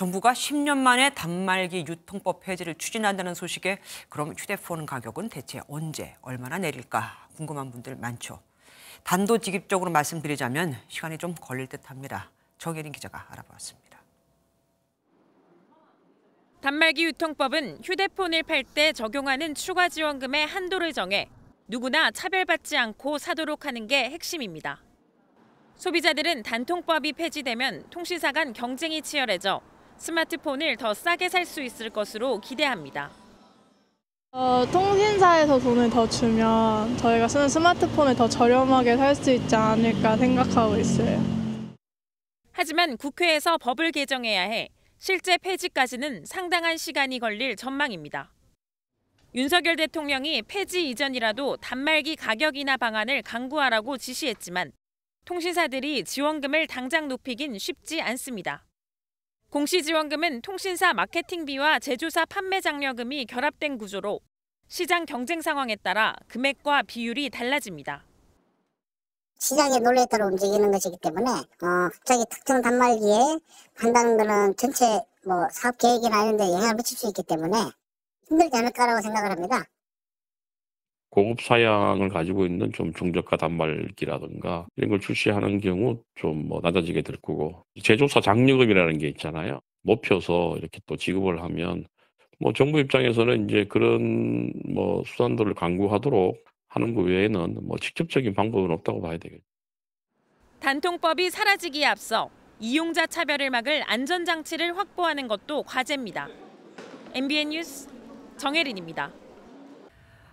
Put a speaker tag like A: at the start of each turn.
A: 정부가 10년 만에 단말기 유통법 폐지를 추진한다는 소식에 그럼 휴대폰 가격은 대체 언제 얼마나 내릴까 궁금한 분들 많죠. 단도직입적으로 말씀드리자면 시간이 좀 걸릴 듯합니다. 정혜린 기자가 알아보았습니다.
B: 단말기 유통법은 휴대폰을 팔 때 적용하는 추가 지원금의 한도를 정해 누구나 차별받지 않고 사도록 하는 게 핵심입니다. 소비자들은 단통법이 폐지되면 통신사 간 경쟁이 치열해져 스마트폰을 더 싸게 살 수 있을 것으로 기대합니다. 어, 통신사에서 돈을 더 주면 저희가 쓰는 스마트폰을 더 저렴하게 살
C: 수 있지 않을까 생각하고 있어요.
B: 하지만 국회에서 법을 개정해야 해 실제 폐지까지는 상당한 시간이 걸릴 전망입니다. 윤석열 대통령이 폐지 이전이라도 단말기 가격이나 방안을 강구하라고 지시했지만 통신사들이 지원금을 당장 높이긴 쉽지 않습니다. 공시지원금은 통신사 마케팅비와 제조사 판매 장려금이 결합된 구조로 시장 경쟁 상황에 따라 금액과 비율이 달라집니다.
C: 시장의 논리에 따라 움직이는 것이기 때문에 어, 갑자기 특정 단말기에 한다는 것은 전체 뭐 사업 계획이나 이런 데 영향을 미칠 수 있기 때문에 힘들지 않을까라고 생각을 합니다. 고급 사양을 가지고 있는 좀 중저가 단말기라든가 이런 걸 출시하는 경우 좀 뭐 낮아지게 될 거고 제조사 장려금이라는 게 있잖아요. 못 펴서 이렇게 또 지급을 하면 뭐 정부 입장에서는 이제 그런 뭐 수단들을 강구하도록 하는 것 외에는 뭐 직접적인 방법은 없다고 봐야 되겠죠.
B: 단통법이 사라지기에 앞서 이용자 차별을 막을 안전장치를 확보하는 것도 과제입니다. MBN 뉴스 정혜린입니다.